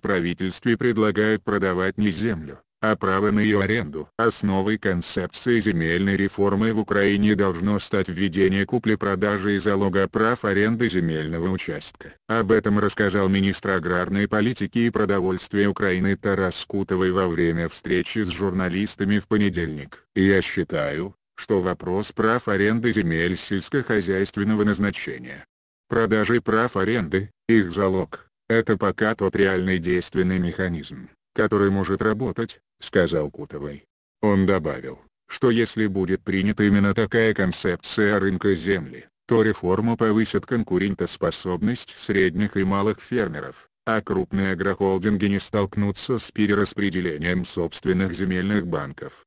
в правительстве предлагают продавать не землю, а право на ее аренду. Основой концепции земельной реформы в Украине должно стать введение купли-продажи и залога прав аренды земельного участка. Об этом рассказал министр аграрной политики и продовольствия Украины Тарас Кутовой во время встречи с журналистами в понедельник. «Я считаю, что вопрос прав аренды земель сельскохозяйственного назначения, продажи прав аренды, их залог – это пока тот реальный действенный механизм, который может работать, сказал Кутовой. Он добавил, что если будет принята именно такая концепция рынка земли, то реформа повысит конкурентоспособность средних и малых фермеров, а крупные агрохолдинги не столкнутся с перераспределением собственных земельных банков,